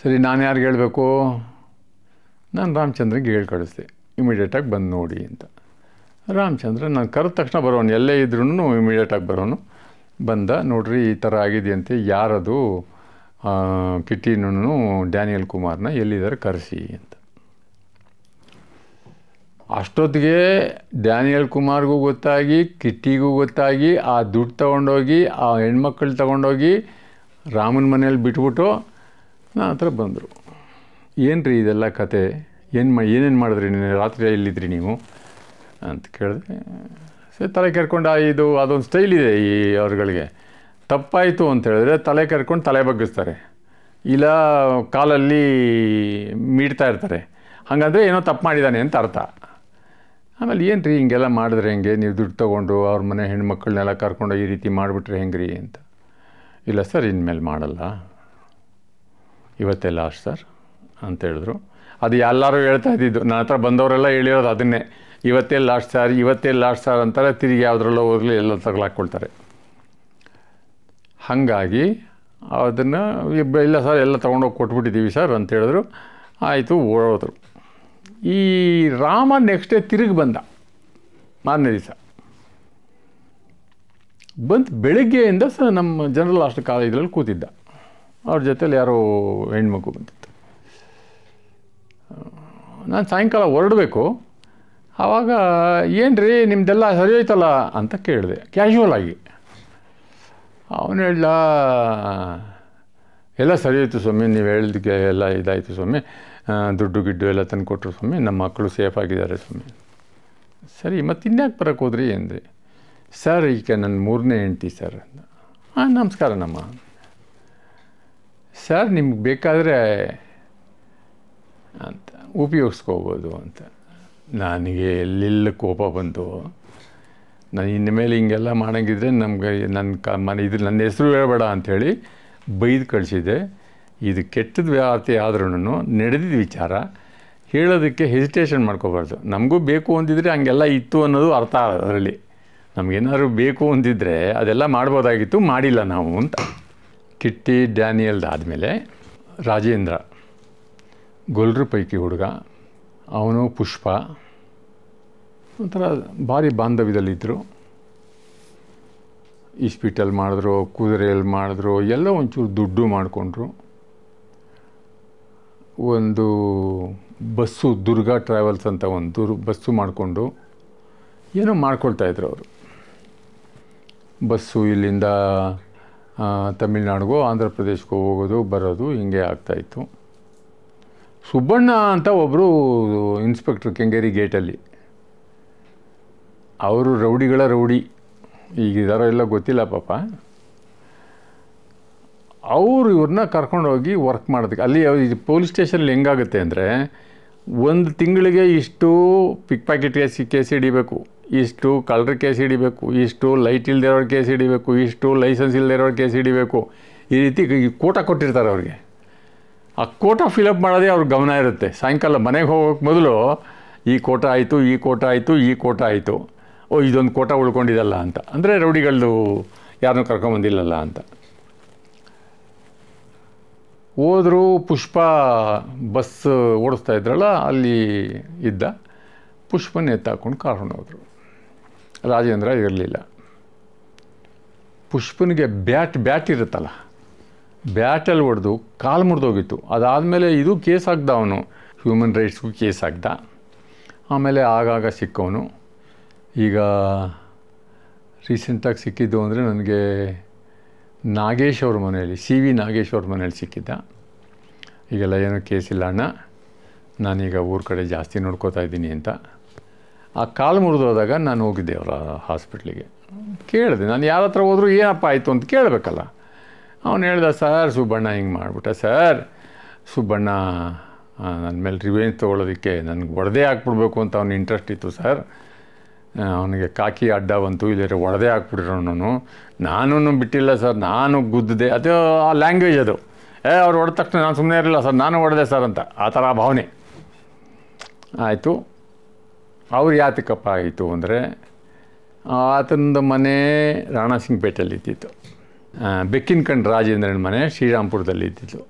ಸರಿ ನಾನು ಯಾರಿಗೆ ಹೇಳಬೇಕು ನಾನು ರಾಮಚಂದ್ರಿಗೆ ಹೇಳಿ ಕಳಿಸ್ದೆ ಇಮಿಡಿಯೇಟಾಗಿ ಬಂದು ನೋಡಿ ಅಂತ ರಾಮಚಂದ್ರ ನಾನು ಕರೆದ ತಕ್ಷಣ ಬರೋನು ಎಲ್ಲೇ ಇದ್ರೂ ಇಮಿಡಿಯೇಟಾಗಿ ಬರೋನು ಬಂದ ನೋಡ್ರಿ ಈ ಥರ ಆಗಿದೆಯಂತೆ ಯಾರದು ಕಿಟ್ಟಿನೂ ಡ್ಯಾನಿಯಲ್ ಕುಮಾರ್ನ ಎಲ್ಲಿದ್ದಾರೆ ಕರೆಸಿ ಅಂತ ಅಷ್ಟೊತ್ತಿಗೆ ಡ್ಯಾನಿಯಲ್ ಕುಮಾರ್ಗೂ ಗೊತ್ತಾಗಿ ಕಿಟ್ಟಿಗೂ ಗೊತ್ತಾಗಿ ಆ ದುಡ್ಡು ತೊಗೊಂಡೋಗಿ ಆ ಹೆಣ್ಮಕ್ಳು ತೊಗೊಂಡೋಗಿ ರಾಮನ ಮನೇಲಿ ಬಿಟ್ಬಿಟ್ಟು ಆ ಹತ್ರ ಬಂದರು ಏನು ರೀ ಇದೆಲ್ಲ ಕತೆ ಏನು ಮಾ ಏನೇನು ಮಾಡಿದ್ರಿ ನೀನು ರಾತ್ರಿ ಎಲ್ಲಿದ್ರಿ ನೀವು ಅಂತ ಕೇಳಿದೆ ಸರಿ ತಲೆ ಕೆರ್ಕೊಂಡು ಇದು ಅದೊಂದು ಸ್ಟೈಲ್ ಇದೆ ಈ ಅವ್ರಗಳಿಗೆ ತಪ್ಪಾಯಿತು ಅಂತ ಹೇಳಿದ್ರೆ ತಲೆ ಕೆರ್ಕೊಂಡು ತಲೆ ಬಗ್ಗಿಸ್ತಾರೆ ಇಲ್ಲ ಕಾಲಲ್ಲಿ ಮೀಡ್ತಾ ಇರ್ತಾರೆ ಹಾಗಂದರೆ ಏನೋ ತಪ್ಪು ಮಾಡಿದ್ದಾನೆ ಅಂತ ಅರ್ಥ ಆಮೇಲೆ ಏನು ರೀ ಹಿಂಗೆಲ್ಲ ಮಾಡಿದ್ರೆ ಹೆಂಗೆ ನೀವು ದುಡ್ಡು ತೊಗೊಂಡು ಅವ್ರ ಮನೆ ಹೆಣ್ಮಕ್ಳನ್ನೆಲ್ಲ ಕರ್ಕೊಂಡು ಈ ರೀತಿ ಮಾಡಿಬಿಟ್ರೆ ಹೆಂಗೆ ರೀ ಅಂತ ಇಲ್ಲ ಸರ್ ಇನ್ಮೇಲೆ ಮಾಡಲ್ಲ ಇವತ್ತೇ ಲಾಸ್ಟ್ ಸರ್ ಅಂತ ಹೇಳಿದ್ರು ಅದು ಎಲ್ಲರೂ ಹೇಳ್ತಾ ಇದ್ದಿದ್ದು ನನ್ನ ಹತ್ರ ಬಂದವರೆಲ್ಲ ಹೇಳಿರೋದು ಅದನ್ನೇ ಇವತ್ತೇ ಲಾಸ್ಟ್ ಸಾರ್ ಇವತ್ತೇ ಲಾಸ್ಟ್ ಸಾರ್ ಅಂತಾರೆ ತಿರುಗಿ ಯಾವುದ್ರಲ್ಲೋ ಹೋಗಲಿ ಎಲ್ಲ ತಗೊಳಾಕ್ಕೊಳ್ತಾರೆ ಹಾಗಾಗಿ ಅದನ್ನು ಇಲ್ಲ ಸರ್ ಎಲ್ಲ ತೊಗೊಂಡೋಗಿ ಕೊಟ್ಬಿಟ್ಟಿದ್ದೀವಿ ಸರ್ ಅಂತ ಹೇಳಿದ್ರು ಆಯಿತು ಓಡೋದ್ರು ಈ ರಾಮ ನೆಕ್ಸ್ಟ್ ಡೇ ತಿರುಗಿ ಬಂದ ಮಾರನೇ ದಿವಸ ಬಂದು ಬೆಳಗ್ಗೆಯಿಂದ ಸರ್ ನಮ್ಮ ಜನರಲ್ ಅಷ್ಟು ಕಾಲೇಜಲ್ಲಿ ಕೂತಿದ್ದ ಅವ್ರ ಜೊತೇಲಿ ಯಾರೋ ಹೆಣ್ಮಗು ಬಂದಿತ್ತು ನಾನು ಸಾಯಂಕಾಲ ಹೊರಡಬೇಕು ಆವಾಗ ಏನು ರೀ ನಿಮ್ಮದೆಲ್ಲ ಸರಿ ಹೋಯ್ತಲ್ಲ ಅಂತ ಕೇಳಿದೆ ಕ್ಯಾಶುವಲ್ ಆಗಿ ಅವನು ಹೇಳ ಎಲ್ಲ ಸರಿ ಹೋಯ್ತು ಸ್ವಾಮಿ ನೀವು ಹೇಳಿದಕ್ಕೆ ಎಲ್ಲ ಇದಾಯಿತು ಸ್ವಾಮಿ ದುಡ್ಡು ಗಿಡ್ಡು ಎಲ್ಲ ತಂದು ಕೊಟ್ಟರು ಸ್ವಾಮಿ ನಮ್ಮ ಮಕ್ಕಳು ಸೇಫ್ ಆಗಿದ್ದಾರೆ ಸ್ವಾಮಿ ಸರಿ ಮತ್ತು ಇನ್ಯಾಕೆ ಬರೋಕ್ಕೆ ಹೋದ್ರಿ ಅಂದರೆ ಸರ್ ಈಗ ನನ್ನ ಮೂರನೇ ಹೆಂಡತಿ ಸರ್ ಹಾಂ ನಮಸ್ಕಾರ ನಮ್ಮ ಸರ್ ನಿಮ್ಗೆ ಬೇಕಾದರೆ ಅಂತ ಉಪಯೋಗಿಸ್ಕೋಬೋದು ಅಂತ ನನಗೆ ಎಲ್ಲೆಲ್ಲ ಕೋಪ ಬಂತು ನಾನು ಇನ್ನ ಮೇಲೆ ಹಿಂಗೆಲ್ಲ ಮಾಡೋಂಗಿದ್ರೆ ನಮ್ಗೆ ನನ್ನ ಕ ಮನೆ ಇದು ನನ್ನ ಹೆಸರು ಹೇಳಬೇಡ ಅಂಥೇಳಿ ಬೈದು ಕಳಿಸಿದೆ ಇದು ಕೆಟ್ಟದ ವ್ಯಾತಿ ಆದ್ರೂ ನಡೆದಿದ್ದ ವಿಚಾರ ಹೇಳೋದಕ್ಕೆ ಹೆಸಿಟೇಷನ್ ಮಾಡ್ಕೋಬಾರ್ದು ನಮಗೂ ಬೇಕು ಅಂದಿದ್ರೆ ಹಂಗೆಲ್ಲ ಇತ್ತು ಅನ್ನೋದು ಅರ್ಥ ಅದರಲ್ಲಿ ನಮಗೇನಾದ್ರು ಬೇಕು ಅಂದಿದ್ರೆ ಅದೆಲ್ಲ ಮಾಡ್ಬೋದಾಗಿತ್ತು ಮಾಡಿಲ್ಲ ನಾವು ಅಂತ ಕಿಟ್ಟಿ ಡ್ಯಾನಿಯಲ್ದಾದಮೇಲೆ ರಾಜೇಂದ್ರ ಗೊಲ್ರ ಪೈಕಿ ಹುಡುಗ ಅವನು ಪುಷ್ಪ ಒಂಥರ ಭಾರಿ ಬಾಂಧವ್ಯದಲ್ಲಿದ್ದರು ಇಸ್ಪಿಟಲ್ ಮಾಡಿದ್ರು ಕುದುರೆಯಲ್ಲಿ ಮಾಡಿದ್ರು ಎಲ್ಲ ಒಂಚೂರು ದುಡ್ಡು ಮಾಡಿಕೊಂಡ್ರು ಒಂದು ಬಸ್ಸು ದುರ್ಗಾ ಟ್ರಾವೆಲ್ಸ್ ಅಂತ ಒಂದು ದುರ್ ಬಸ್ಸು ಮಾಡಿಕೊಂಡು ಏನೋ ಮಾಡ್ಕೊಳ್ತಾಯಿದ್ರು ಅವರು ಬಸ್ಸು ಇಲ್ಲಿಂದ ತಮಿಳ್ನಾಡಿಗೋ ಆಂಧ್ರ ಪ್ರದೇಶಕ್ಕೋ ಹೋಗೋದು ಬರೋದು ಹೀಗೆ ಆಗ್ತಾಯಿತ್ತು ಸುಬ್ಬಣ್ಣ ಅಂತ ಒಬ್ಬರು ಇನ್ಸ್ಪೆಕ್ಟ್ರು ಕೆಂಗೇರಿ ಗೇಟಲ್ಲಿ ಅವರು ರೌಡಿಗಳ ರೌಡಿ ಈಗಿದಾರೋ ಎಲ್ಲ ಗೊತ್ತಿಲ್ಲ ಪಾಪ ಅವರು ಇವ್ರನ್ನ ಕರ್ಕೊಂಡೋಗಿ ವರ್ಕ್ ಮಾಡೋದಕ್ಕೆ ಅಲ್ಲಿ ಇದು ಪೊಲೀಸ್ ಸ್ಟೇಷನಲ್ಲಿ ಹೆಂಗಾಗುತ್ತೆ ಅಂದರೆ ಒಂದು ತಿಂಗಳಿಗೆ ಇಷ್ಟು ಪಿಕ್ ಪ್ಯಾಕೆಟ್ಗೆ ಸಿ ಹಿಡಿಬೇಕು ಇಷ್ಟು ಕಲರ್ ಕೇಸ್ ಹಿಡಿಬೇಕು ಇಷ್ಟು ಲೈಟ್ ಇಲ್ದಿರೋರು ಕೇಸ್ ಹಿಡಿಬೇಕು ಇಷ್ಟು ಲೈಸೆನ್ಸ್ ಇಲ್ಲದಿರೋರು ಕೇಸ್ ಹಿಡಿಬೇಕು ಈ ರೀತಿ ಕೋಟ ಕೊಟ್ಟಿರ್ತಾರೆ ಅವ್ರಿಗೆ ಆ ಕೋಟ ಫಿಲಪ್ ಮಾಡೋದೇ ಅವ್ರಿಗೆ ಗಮನ ಇರುತ್ತೆ ಸಾಯಂಕಾಲ ಮನೆಗೆ ಹೋಗೋಕ್ಕೆ ಮೊದಲು ಈ ಕೋಟ ಆಯಿತು ಈ ಕೋಟ ಆಯಿತು ಈ ಕೋಟ ಆಯಿತು ಓ ಇದೊಂದು ಕೋಟ ಉಳ್ಕೊಂಡಿದಲ್ಲ ಅಂತ ಅಂದರೆ ರೌಡಿಗಳದು ಯಾರನ್ನೂ ಕರ್ಕೊಂಬಂದಿಲ್ಲಲ್ಲ ಅಂತ ಹೋದರೂ ಪುಷ್ಪ ಬಸ್ ಓಡಿಸ್ತಾ ಇದ್ರಲ್ಲ ಅಲ್ಲಿ ಇದ್ದ ಪುಷ್ಪನ ಎತ್ತಾಕೊಂಡು ಕರ್ಕೊಂಡು ಹೋದರು ರಾಜೇಂದ್ರ ಇರಲಿಲ್ಲ ಪುಷ್ಪನಿಗೆ ಬ್ಯಾಟ್ ಬ್ಯಾಟ್ ಇರುತ್ತಲ್ಲ ಬ್ಯಾಟಲ್ಲಿ ಹೊಡೆದು ಕಾಲು ಮುರಿದೋಗಿತ್ತು ಅದಾದಮೇಲೆ ಇದು ಕೇಸ್ ಆಗ್ದ ಅವನು ಹ್ಯೂಮನ್ ರೈಟ್ಸ್ಗೂ ಕೇಸ್ ಹಾಕ್ದ ಆಮೇಲೆ ಆಗಾಗ ಸಿಕ್ಕವನು ಈಗ ರೀಸೆಂಟಾಗಿ ಸಿಕ್ಕಿದ್ದು ಅಂದರೆ ನನಗೆ ನಾಗೇಶ್ ಅವ್ರ ಮನೆಯಲ್ಲಿ ಸಿ ವಿ ನಾಗೇಶ್ ಅವ್ರ ಮನೆಯಲ್ಲಿ ಸಿಕ್ಕಿದ್ದ ಈಗೆಲ್ಲ ಏನೂ ಕೇಸಿಲ್ಲ ಅಣ್ಣ ನಾನೀಗ ಊರ ಕಡೆ ಜಾಸ್ತಿ ನೋಡ್ಕೋತಾ ಇದ್ದೀನಿ ಅಂತ ಆ ಕಾಲು ಮುರಿದೋದಾಗ ನಾನು ಹೋಗಿದ್ದೆ ಅವರ ಹಾಸ್ಪಿಟ್ಲಿಗೆ ಕೇಳಿದೆ ನಾನು ಯಾರ ಹತ್ರ ಹೋದರೂ ಏನಪ್ಪ ಆಯಿತು ಅಂತ ಕೇಳಬೇಕಲ್ಲ ಅವನು ಹೇಳ್ದ ಸರ್ ಸುಬ್ಬಣ್ಣ ಹಿಂಗೆ ಮಾಡಿಬಿಟ್ಟ ಸರ್ ಸುಬ್ಬಣ್ಣ ನನ್ನ ಮೇಲೆ ರಿವೇಂಜ್ ತೊಗೊಳೋದಕ್ಕೆ ನನಗೆ ಒಡೆದೇ ಹಾಕ್ಬಿಡ್ಬೇಕು ಅಂತ ಅವ್ನ ಇಂಟ್ರೆಸ್ಟ್ ಇತ್ತು ಸರ್ ಅವನಿಗೆ ಕಾಕಿ ಅಡ್ಡ ಬಂತು ಇಲ್ಲೇ ಒಡೆದೇ ಹಾಕ್ಬಿಟ್ಟಿರೋನು ನಾನು ಬಿಟ್ಟಿಲ್ಲ ಸರ್ ನಾನು ಗುದ್ದಿದೆ ಅದು ಆ ಲ್ಯಾಂಗ್ವೇಜ್ ಅದು ಏ ಅವ್ರು ಹೊಡೆದ ತಕ್ಷಣ ನಾನು ಸುಮ್ಮನೆ ಇರಲಿಲ್ಲ ಸರ್ ನಾನು ಹೊಡೆದೆ ಸರ್ ಅಂತ ಆ ಥರ ಭಾವನೆ ಆಯಿತು ಅವ್ರು ಯಾತಕಪ್ಪ ಆಯಿತು ಅಂದರೆ ಆತನದ ಮನೆ ರಾಣಾಸಿಂಗ್ಪೇಟೆಯಲ್ಲಿ ಇದ್ದಿತ್ತು ಬೆಕ್ಕಿನ ಕಂಡು ರಾಜೇಂದ್ರನ ಮನೆ ಶ್ರೀರಾಮ್ಪುರದಲ್ಲಿ ಇದ್ದಿತ್ತು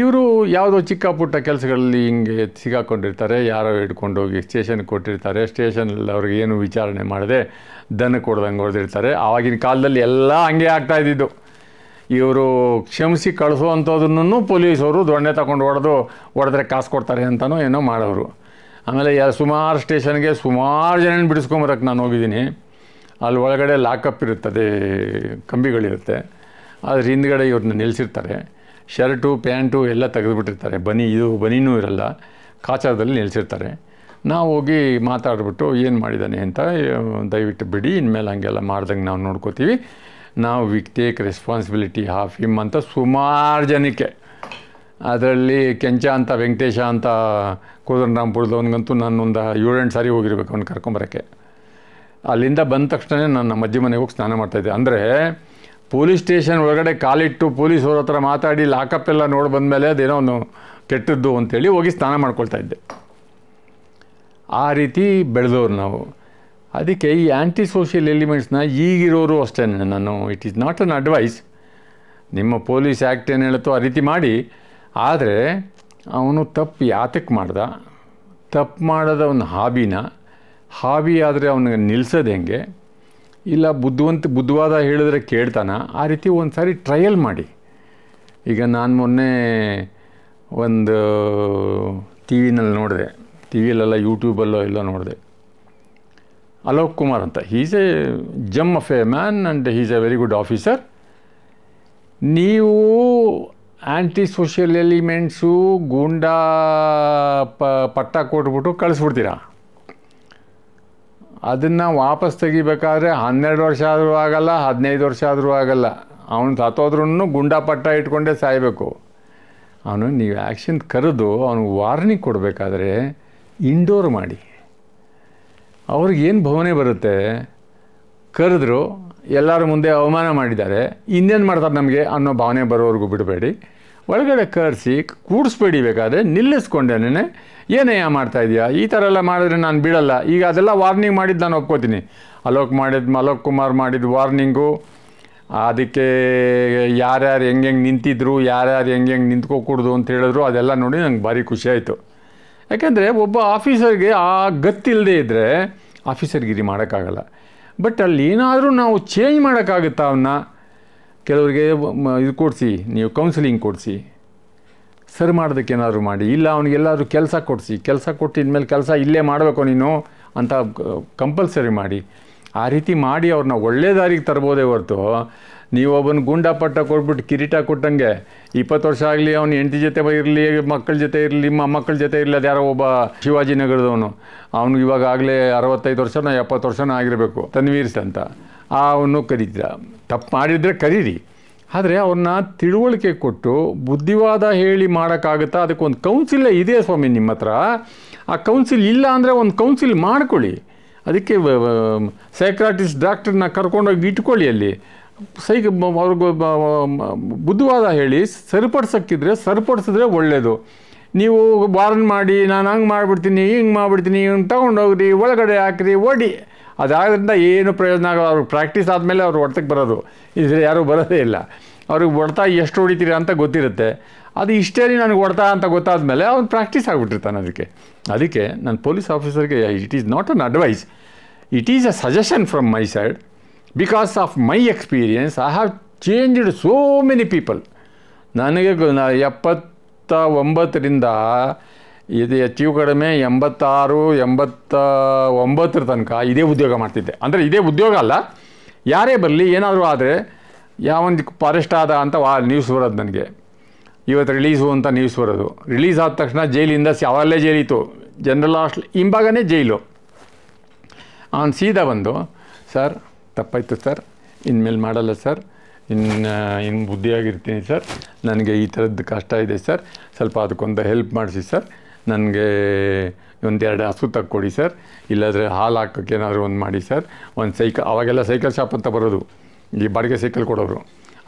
ಇವರು ಯಾವುದೋ ಚಿಕ್ಕ ಪುಟ್ಟ ಕೆಲಸಗಳಲ್ಲಿ ಹಿಂಗೆ ಸಿಗಾಕೊಂಡಿರ್ತಾರೆ ಯಾರೋ ಹೋಗಿ ಸ್ಟೇಷನ್ಗೆ ಕೊಟ್ಟಿರ್ತಾರೆ ಸ್ಟೇಷನಲ್ಲಿ ಅವ್ರಿಗೆ ಏನು ವಿಚಾರಣೆ ಮಾಡದೆ ದನ ಕೊಡ್ದಂಗೆ ಹೊಡೆದಿರ್ತಾರೆ ಆವಾಗಿನ ಕಾಲದಲ್ಲಿ ಎಲ್ಲ ಹಂಗೆ ಇದ್ದಿದ್ದು ಇವರು ಕ್ಷಮಿಸಿ ಕಳಿಸೋ ಪೊಲೀಸ್ ಪೊಲೀಸವರು ದೊಣ್ಣೆ ತಗೊಂಡು ಹೊಡೆದು ಹೊಡೆದ್ರೆ ಕಾಸು ಕೊಡ್ತಾರೆ ಅಂತಲೂ ಏನೋ ಮಾಡೋರು ಆಮೇಲೆ ಯಾರು ಸುಮಾರು ಸ್ಟೇಷನ್ಗೆ ಸುಮಾರು ಜನನ ಬಿಡಿಸ್ಕೊಂಬರಕ್ಕೆ ನಾನು ಹೋಗಿದ್ದೀನಿ ಅಲ್ಲಿ ಒಳಗಡೆ ಲಾಕಪ್ ಇರುತ್ತದೆ ಕಂಬಿಗಳಿರುತ್ತೆ ಅದ್ರ ಹಿಂದ್ಗಡೆ ಇವ್ರನ್ನ ನಿಲ್ಲಿಸಿರ್ತಾರೆ ಶರ್ಟು ಪ್ಯಾಂಟು ಎಲ್ಲ ತೆಗೆದುಬಿಟ್ಟಿರ್ತಾರೆ ಬನಿ ಇದು ಬನಿನೂ ಇರಲ್ಲ ಕಾಚಾರದಲ್ಲಿ ನಿಲ್ಲಿಸಿರ್ತಾರೆ ನಾವು ಹೋಗಿ ಮಾತಾಡಿಬಿಟ್ಟು ಏನು ಮಾಡಿದ್ದಾನೆ ಅಂತ ದಯವಿಟ್ಟು ಬಿಡಿ ಇನ್ಮೇಲೆ ಹಂಗೆಲ್ಲ ಮಾಡ್ದಂಗೆ ನಾವು ನೋಡ್ಕೋತೀವಿ ನಾವು we take responsibility of him ಅಂತ ಸುಮಾರು ಜನಕ್ಕೆ ಅದರಲ್ಲಿ ಕೆಂಚ ಅಂತ ವೆಂಕಟೇಶ ಅಂತ ಅವನಿಗಂತೂ ನಾನೊಂದು ಏಳೆಂಟು ಸಾರಿ ಹೋಗಿರ್ಬೇಕು ಅವ್ನು ಕರ್ಕೊಂಬರೋಕ್ಕೆ ಅಲ್ಲಿಂದ ಬಂದ ತಕ್ಷಣವೇ ನಾನು ನಮ್ಮ ಅಜ್ಜಿ ಮನೆಗೆ ಹೋಗಿ ಸ್ನಾನ ಮಾಡ್ತಾಯಿದ್ದೆ ಅಂದರೆ ಪೊಲೀಸ್ ಸ್ಟೇಷನ್ ಒಳಗಡೆ ಕಾಲಿಟ್ಟು ಅವ್ರ ಹತ್ರ ಮಾತಾಡಿ ಲಾಕಪ್ ಎಲ್ಲ ನೋಡಿ ಬಂದಮೇಲೆ ಅದೇನೋ ಅವನು ಕೆಟ್ಟದ್ದು ಅಂತೇಳಿ ಹೋಗಿ ಸ್ನಾನ ಮಾಡ್ಕೊಳ್ತಾ ಇದ್ದೆ ಆ ರೀತಿ ಬೆಳೆದವ್ರು ನಾವು ಅದಕ್ಕೆ ಈ ಆ್ಯಂಟಿ ಸೋಷಿಯಲ್ ಎಲಿಮೆಂಟ್ಸ್ನ ಈಗಿರೋರು ಅಷ್ಟೇ ನಾನು it is not an advice ನಿಮ್ಮ ಪೊಲೀಸ್ ಆ್ಯಕ್ಟ್ ಏನು ಹೇಳುತ್ತೋ ಆ ರೀತಿ ಮಾಡಿ ಆದರೆ ಅವನು ತಪ್ಪು ಯಾತಕ್ಕೆ ಮಾಡ್ದ ತಪ್ಪು ಮಾಡೋದ ಒಂದು ಹಾಬಿನ ಹಾಬಿ ಆದರೆ ಅವನಿಗೆ ನಿಲ್ಸೋದು ಹೆಂಗೆ ಇಲ್ಲ ಬುದ್ಧಿವಂತ ಬುದ್ಧವಾದ ಹೇಳಿದ್ರೆ ಕೇಳ್ತಾನ ಆ ರೀತಿ ಒಂದು ಸಾರಿ ಟ್ರಯಲ್ ಮಾಡಿ ಈಗ ನಾನು ಮೊನ್ನೆ ಒಂದು ಟಿ ವಿನಲ್ಲಿ ನೋಡಿದೆ ಟಿ ವಿಲೆಲ್ಲ ಯೂಟ್ಯೂಬಲ್ಲೋ ಎಲ್ಲೋ ನೋಡಿದೆ ಅಲೋಕ್ ಕುಮಾರ್ ಅಂತ is a gem of a man and is a very good officer ನೀವು ಆ್ಯಂಟಿ ಸೋಷಿಯಲ್ ಎಲಿಮೆಂಟ್ಸು ಗೂಂಡಾ ಪ ಪಟ್ಟ ಕೊಟ್ಬಿಟ್ಟು ಕಳಿಸ್ಬಿಡ್ತೀರ ಅದನ್ನು ವಾಪಸ್ ತೆಗಿಬೇಕಾದ್ರೆ ಹನ್ನೆರಡು ವರ್ಷ ಆದರೂ ಆಗಲ್ಲ ಹದಿನೈದು ವರ್ಷ ಆದರೂ ಆಗಲ್ಲ ಅವನು ಸತ್ತೋದ್ರೂ ಗುಂಡಾ ಪಟ್ಟ ಇಟ್ಕೊಂಡೇ ಸಾಯಬೇಕು ಅವನು ನೀವು ಆ್ಯಕ್ಷನ್ ಕರೆದು ಅವನಿಗೆ ವಾರ್ನಿಂಗ್ ಕೊಡಬೇಕಾದ್ರೆ ಇಂಡೋರ್ ಮಾಡಿ ಅವ್ರಿಗೇನು ಭಾವನೆ ಬರುತ್ತೆ ಕರೆದ್ರು ಎಲ್ಲರ ಮುಂದೆ ಅವಮಾನ ಮಾಡಿದ್ದಾರೆ ಇನ್ನೇನು ಮಾಡ್ತಾರೆ ನಮಗೆ ಅನ್ನೋ ಭಾವನೆ ಬರೋವರೆಗೂ ಬಿಡಬೇಡಿ ಒಳಗಡೆ ಕರೆಸಿ ಕೂಡಿಸ್ಬೇಡಿ ಬೇಕಾದರೆ ನಿಲ್ಲಿಸ್ಕೊಂಡೇನೆ ಯಾ ಮಾಡ್ತಾ ಇದೆಯಾ ಈ ಥರ ಎಲ್ಲ ಮಾಡಿದ್ರೆ ನಾನು ಬಿಡಲ್ಲ ಈಗ ಅದೆಲ್ಲ ವಾರ್ನಿಂಗ್ ಮಾಡಿದ್ದು ನಾನು ಒಪ್ಕೋತೀನಿ ಅಲೋಕ್ ಮಾಡಿದ ಅಲೋಕ್ ಕುಮಾರ್ ಮಾಡಿದ ವಾರ್ನಿಂಗು ಅದಕ್ಕೆ ಯಾರ್ಯಾರು ಹೆಂಗೆ ಹೆಂಗೆ ನಿಂತಿದ್ರು ಯಾರ್ಯಾರು ಹೆಂಗೆ ಹೆಂಗೆ ನಿಂತ್ಕೋಕೂಡ್ದು ಅಂತ ಹೇಳಿದ್ರು ಅದೆಲ್ಲ ನೋಡಿ ನಂಗೆ ಭಾರಿ ಖುಷಿಯಾಯಿತು ಯಾಕೆಂದರೆ ಒಬ್ಬ ಆಫೀಸರ್ಗೆ ಆ ಗತ್ತಿಲ್ಲದೆ ಇದ್ದರೆ ಆಫೀಸರ್ಗಿರಿ ಮಾಡೋಕ್ಕಾಗಲ್ಲ ಬಟ್ ಅಲ್ಲಿ ಏನಾದರೂ ನಾವು ಚೇಂಜ್ ಮಾಡೋಕ್ಕಾಗುತ್ತಾ ಅವನ್ನ ಕೆಲವರಿಗೆ ಇದು ಕೊಡಿಸಿ ನೀವು ಕೌನ್ಸಿಲಿಂಗ್ ಕೊಡಿಸಿ ಸರಿ ಮಾಡೋದಕ್ಕೇನಾದರೂ ಏನಾದರೂ ಮಾಡಿ ಇಲ್ಲ ಅವನಿಗೆಲ್ಲಾದರೂ ಕೆಲಸ ಕೊಡಿಸಿ ಕೆಲಸ ಕೊಟ್ಟಿದ ಮೇಲೆ ಕೆಲಸ ಇಲ್ಲೇ ಮಾಡಬೇಕು ನೀನು ಅಂತ ಕಂಪಲ್ಸರಿ ಮಾಡಿ ಆ ರೀತಿ ಮಾಡಿ ಅವ್ರನ್ನ ಒಳ್ಳೆ ದಾರಿಗೆ ತರ್ಬೋದೇ ಹೊರತು ನೀವು ಒಬ್ಬನ ಗುಂಡ ಪಟ್ಟ ಕೊಟ್ಬಿಟ್ಟು ಕಿರೀಟ ಕೊಟ್ಟಂಗೆ ಇಪ್ಪತ್ತು ವರ್ಷ ಆಗಲಿ ಅವನು ಹೆಂಡತಿ ಜೊತೆ ಇರಲಿ ಮಕ್ಕಳ ಜೊತೆ ಇರಲಿ ಮಕ್ಕಳ ಜೊತೆ ಇರಲಿ ಅದು ಯಾರೋ ಒಬ್ಬ ಶಿವಾಜಿನಗರದವನು ಅವ್ನಿಗೆ ಇವಾಗ ಆಗಲೇ ಅರವತ್ತೈದು ವರ್ಷನ ಎಪ್ಪತ್ತು ವರ್ಷನ ಆಗಿರಬೇಕು ತನ್ವೀರ್ಸ್ ಅಂತ ಅವನು ಕರೀತಿದ್ದ ತಪ್ಪು ಮಾಡಿದರೆ ಕರೀರಿ ಆದರೆ ಅವನ್ನ ತಿಳುವಳಿಕೆ ಕೊಟ್ಟು ಬುದ್ಧಿವಾದ ಹೇಳಿ ಮಾಡೋಕ್ಕಾಗುತ್ತಾ ಅದಕ್ಕೊಂದು ಕೌನ್ಸಿಲ್ ಇದೆ ಸ್ವಾಮಿ ನಿಮ್ಮ ಹತ್ರ ಆ ಕೌನ್ಸಿಲ್ ಇಲ್ಲ ಅಂದರೆ ಒಂದು ಕೌನ್ಸಿಲ್ ಮಾಡ್ಕೊಳ್ಳಿ ಅದಕ್ಕೆ ಸೈಕ್ರಾಟಿಸ್ಟ್ ಡಾಕ್ಟ್ರನ್ನ ಕರ್ಕೊಂಡೋಗಿ ಇಟ್ಕೊಳ್ಳಿ ಅಲ್ಲಿ ಸೈಕ್ ಅವ್ರಿಗೆ ಬುದ್ಧವಾದ ಹೇಳಿ ಸರಿಪಡಿಸಕ್ಕಿದ್ರೆ ಸರಿಪಡಿಸಿದ್ರೆ ಒಳ್ಳೆಯದು ನೀವು ಬಾರ್ನ್ ಮಾಡಿ ನಾನು ಹಂಗೆ ಮಾಡಿಬಿಡ್ತೀನಿ ಹಿಂಗೆ ಮಾಡಿಬಿಡ್ತೀನಿ ಹಿಂಗೆ ತೊಗೊಂಡೋಗ್ರಿ ಒಳಗಡೆ ಹಾಕಿರಿ ಓಡಿ ಅದಾದ್ರಿಂದ ಏನು ಪ್ರಯೋಜನ ಆಗೋದು ಅವ್ರಿಗೆ ಪ್ರಾಕ್ಟೀಸ್ ಆದಮೇಲೆ ಅವ್ರು ಹೊಡೆತಕ್ಕೆ ಬರೋದು ಇದ್ರೆ ಯಾರೂ ಬರೋದೇ ಇಲ್ಲ ಅವ್ರಿಗೆ ಹೊಡ್ತಾ ಎಷ್ಟು ಹೊಡಿತೀರಿ ಅಂತ ಗೊತ್ತಿರುತ್ತೆ ಅದು ಇಷ್ಟೇ ನನಗೆ ಹೊಡ್ತಾ ಅಂತ ಗೊತ್ತಾದಮೇಲೆ ಅವ್ನು ಪ್ರಾಕ್ಟೀಸ್ ಆಗಿಬಿಟ್ಟಿರ್ತಾನೆ ಅದಕ್ಕೆ ಅದಕ್ಕೆ ನಾನು ಪೊಲೀಸ್ ಆಫೀಸರ್ಗೆ it is not an advice it is a suggestion from my side because of my experience I have changed so many people ನನಗೆ ಎಪ್ಪತ್ತ ಒಂಬತ್ತರಿಂದ ಇದು ಹೆಚ್ಚು ಕಡಿಮೆ ಎಂಬತ್ತಾರು ಎಂಬತ್ತ ಒಂಬತ್ತರ ತನಕ ಇದೇ ಉದ್ಯೋಗ ಮಾಡ್ತಿದ್ದೆ ಅಂದರೆ ಇದೇ ಉದ್ಯೋಗ ಅಲ್ಲ ಯಾರೇ ಬರಲಿ ಏನಾದರೂ ಆದರೆ ಯಾವೊಂದು ಫಾರೆಸ್ಟ್ ಆದ ಅಂತ ವಾ ನ್ಯೂಸ್ ಬರೋದು ನನಗೆ ಇವತ್ತು ರಿಲೀಸು ಅಂತ ನ್ಯೂಸ್ ಬರೋದು ರಿಲೀಸ್ ಆದ ತಕ್ಷಣ ಜೈಲಿಂದ ಯಾವಲ್ಲೇ ಜೈಲಿತ್ತು ಜನರಲ್ ಹಾಸ್ಟ್ಲ್ ಹಿಂಭಾಗನೇ ಜೈಲು ಅವನು ಸೀದಾ ಬಂದು ಸರ್ ತಪ್ಪಾಯಿತು ಸರ್ ಇನ್ಮೇಲೆ ಮಾಡಲ್ಲ ಸರ್ ಇನ್ನು ಇನ್ನು ಬುದ್ಧಿಯಾಗಿರ್ತೀನಿ ಸರ್ ನನಗೆ ಈ ಥರದ್ದು ಕಷ್ಟ ಇದೆ ಸರ್ ಸ್ವಲ್ಪ ಅದಕ್ಕೊಂದು ಹೆಲ್ಪ್ ಮಾಡಿಸಿ ಸರ್ ನನಗೆ ಒಂದೆರಡು ಹಸು ತಕ್ಕೊಡಿ ಸರ್ ಇಲ್ಲಾದರೆ ಹಾಲು ಹಾಕೋಕ್ಕೆ ಏನಾದರೂ ಒಂದು ಮಾಡಿ ಸರ್ ಒಂದು ಸೈಕಲ್ ಅವಾಗೆಲ್ಲ ಸೈಕಲ್ ಶಾಪ್ ಅಂತ ಬರೋದು ಈ ಬಾಡಿಗೆ ಸೈಕಲ್ ಕೊಡೋರು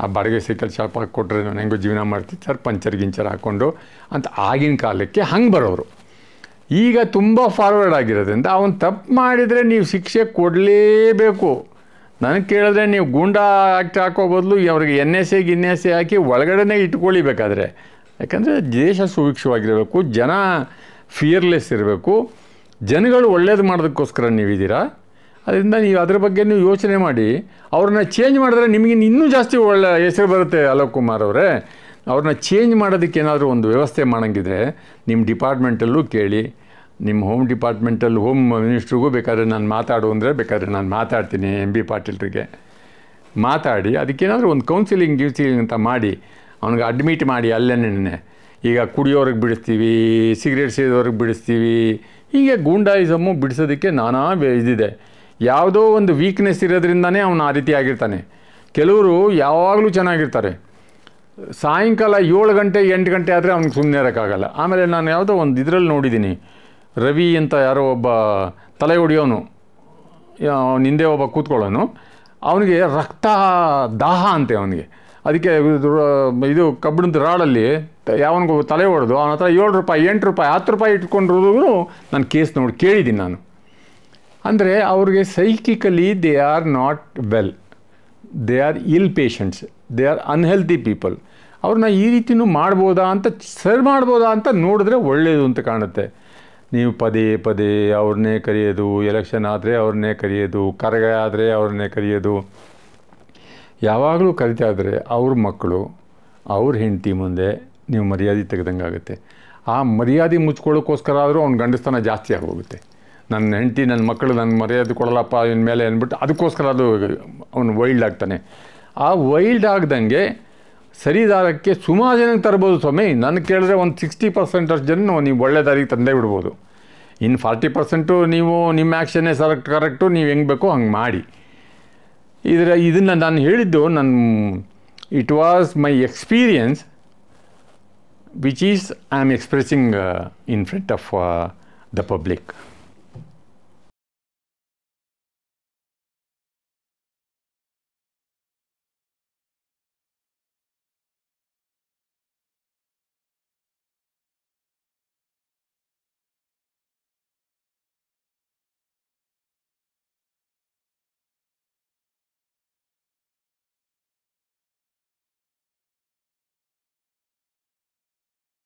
ಆ ಬಾಡಿಗೆ ಸೈಕಲ್ ಶಾಪ್ ಕೊಟ್ಟರೆ ನಾನು ಹೆಂಗೋ ಜೀವನ ಮಾಡ್ತೀನಿ ಸರ್ ಪಂಚರ್ ಗಿಂಚರ್ ಹಾಕ್ಕೊಂಡು ಅಂತ ಆಗಿನ ಕಾಲಕ್ಕೆ ಹಂಗೆ ಬರೋರು ಈಗ ತುಂಬ ಫಾರ್ವರ್ಡ್ ಆಗಿರೋದ್ರಿಂದ ಅವನು ತಪ್ಪು ಮಾಡಿದರೆ ನೀವು ಶಿಕ್ಷೆ ಕೊಡಲೇಬೇಕು ನನಗೆ ಕೇಳಿದ್ರೆ ನೀವು ಗೂಂಡಾ ಆ್ಯಕ್ಟ್ ಹಾಕೋ ಬದಲು ಅವ್ರಿಗೆ ಎನ್ ಎಸ್ ಎ ಹಾಕಿ ಒಳಗಡೆನೆ ಇಟ್ಕೊಳ್ಳಿಬೇಕಾದ್ರೆ ಯಾಕಂದರೆ ದೇಶ ಸುಭಿಕ್ಷವಾಗಿರಬೇಕು ಜನ ಫಿಯರ್ಲೆಸ್ ಇರಬೇಕು ಜನಗಳು ಒಳ್ಳೇದು ಮಾಡೋದಕ್ಕೋಸ್ಕರ ನೀವಿದ್ದೀರಾ ಅದರಿಂದ ನೀವು ಅದ್ರ ಬಗ್ಗೆ ನೀವು ಯೋಚನೆ ಮಾಡಿ ಅವ್ರನ್ನ ಚೇಂಜ್ ಮಾಡಿದ್ರೆ ನಿಮಗೆ ಇನ್ನೂ ಜಾಸ್ತಿ ಒಳ್ಳೆ ಹೆಸರು ಬರುತ್ತೆ ಅಲೋಕ್ ಕುಮಾರ್ ಅವರೇ ಅವ್ರನ್ನ ಚೇಂಜ್ ಮಾಡೋದಕ್ಕೆ ಏನಾದರೂ ಒಂದು ವ್ಯವಸ್ಥೆ ಮಾಡೋಂಗಿದ್ರೆ ನಿಮ್ಮ ಡಿಪಾರ್ಟ್ಮೆಂಟಲ್ಲೂ ಕೇಳಿ ನಿಮ್ಮ ಹೋಮ್ ಡಿಪಾರ್ಟ್ಮೆಂಟಲ್ಲಿ ಹೋಮ್ ಮಿನಿಸ್ಟ್ರಿಗೂ ಬೇಕಾದ್ರೆ ನಾನು ಮಾತಾಡು ಅಂದರೆ ಬೇಕಾದ್ರೆ ನಾನು ಮಾತಾಡ್ತೀನಿ ಎಮ್ ಬಿ ಪಾಟೀಲ್ರಿಗೆ ಮಾತಾಡಿ ಅದಕ್ಕೇನಾದರೂ ಒಂದು ಕೌನ್ಸಿಲಿಂಗ್ ಗಿನ್ಸಿಲಿಂಗ್ ಅಂತ ಮಾಡಿ ಅವನಿಗೆ ಅಡ್ಮಿಟ್ ಮಾಡಿ ಅಲ್ಲೇನೆ ಈಗ ಕುಡಿಯೋರಿಗೆ ಬಿಡಿಸ್ತೀವಿ ಸಿಗರೇಟ್ ಸೇದೋರಿಗೆ ಬಿಡಿಸ್ತೀವಿ ಹೀಗೆ ಗೂಂಡಾಯಿಸಮ್ಮು ಬಿಡಿಸೋದಕ್ಕೆ ನಾನಾ ಇದಿದೆ ಯಾವುದೋ ಒಂದು ವೀಕ್ನೆಸ್ ಇರೋದ್ರಿಂದನೇ ಅವನು ಆ ರೀತಿ ಆಗಿರ್ತಾನೆ ಕೆಲವರು ಯಾವಾಗಲೂ ಚೆನ್ನಾಗಿರ್ತಾರೆ ಸಾಯಂಕಾಲ ಏಳು ಗಂಟೆ ಎಂಟು ಗಂಟೆ ಆದರೆ ಅವ್ನಿಗೆ ಸುಮ್ಮನೆ ಇರೋಕ್ಕಾಗಲ್ಲ ಆಮೇಲೆ ನಾನು ಯಾವುದೋ ಒಂದು ಇದರಲ್ಲಿ ನೋಡಿದ್ದೀನಿ ರವಿ ಅಂತ ಯಾರೋ ಒಬ್ಬ ತಲೆ ಹೊಡಿಯೋನು ನಿಂದೆ ಒಬ್ಬ ಕೂತ್ಕೊಳ್ಳೋನು ಅವನಿಗೆ ರಕ್ತ ದಾಹ ಅಂತೆ ಅವನಿಗೆ ಅದಕ್ಕೆ ಇದು ಕಬ್ಬಿಣದ ರಾಡಲ್ಲಿ ಯಾವನಿಗೂ ತಲೆ ಹೊಡೆದು ಅವನ ಹತ್ರ ಏಳು ರೂಪಾಯಿ ಎಂಟು ರೂಪಾಯಿ ಹತ್ತು ರೂಪಾಯಿ ಇಟ್ಕೊಂಡಿರೋದು ನಾನು ಕೇಸ್ ನೋಡಿ ಕೇಳಿದ್ದೀನಿ ನಾನು ಅಂದರೆ ಅವ್ರಿಗೆ psychically they are not well they are ill patients they are unhealthy people ಅವ್ರನ್ನ ಈ ರೀತಿಯೂ ಮಾಡ್ಬೋದಾ ಅಂತ ಸರ್ ಮಾಡ್ಬೋದಾ ಅಂತ ನೋಡಿದ್ರೆ ಒಳ್ಳೆಯದು ಅಂತ ಕಾಣುತ್ತೆ ನೀವು ಪದೇ ಪದೇ ಅವ್ರನ್ನೇ ಕರೆಯೋದು ಎಲೆಕ್ಷನ್ ಆದರೆ ಅವ್ರನ್ನೇ ಕರೆಯೋದು ಕರಗ ಆದರೆ ಅವ್ರನ್ನೇ ಕರೆಯೋದು ಯಾವಾಗಲೂ ಕರಿತಾ ಇದ್ದರೆ ಅವ್ರ ಮಕ್ಕಳು ಅವ್ರ ಹೆಂಡತಿ ಮುಂದೆ ನೀವು ಮರ್ಯಾದೆ ತೆಗೆದಂಗೆ ಆಗುತ್ತೆ ಆ ಮರ್ಯಾದೆ ಮುಚ್ಕೊಳ್ಳೋಕ್ಕೋಸ್ಕರ ಆದರೂ ಅವ್ನ ಗಂಡಸ್ತನ ಜಾಸ್ತಿ ಆಗೋಗುತ್ತೆ ನನ್ನ ಹೆಂಡತಿ ನನ್ನ ಮಕ್ಕಳು ನನ್ನ ಮರ್ಯಾದೆ ಕೊಡಲ್ಲಪ್ಪ ಮೇಲೆ ಅಂದ್ಬಿಟ್ಟು ಅದಕ್ಕೋಸ್ಕರ ಅದು ಅವನು ವೈಲ್ಡ್ ಆಗ್ತಾನೆ ಆ ವೈಲ್ಡ್ ಆಗ್ದಂಗೆ ಸರಿ ದಾರಕ್ಕೆ ಸುಮಾರು ಜನಕ್ಕೆ ತರ್ಬೋದು ಸ್ವಾಮಿ ನಾನು ಕೇಳಿದ್ರೆ ಒಂದು ಸಿಕ್ಸ್ಟಿ ಪರ್ಸೆಂಟ್ ಅಷ್ಟು ಜನ ನೀವು ಒಳ್ಳೆ ದಾರಿಗೆ ತಂದೇ ಬಿಡ್ಬೋದು ಇನ್ನು ಫಾರ್ಟಿ ಪರ್ಸೆಂಟು ನೀವು ನಿಮ್ಮ ಆ್ಯಕ್ಷನ್ನೇ ಸರಕ್ಟ್ ಕರೆಕ್ಟು ನೀವು ಹೆಂಗೆ ಬೇಕೋ ಹಂಗೆ ಮಾಡಿ ಇದರ ಇದನ್ನು ನಾನು ಹೇಳಿದ್ದು ನನ್ನ it was my experience which is I am expressing in front of the public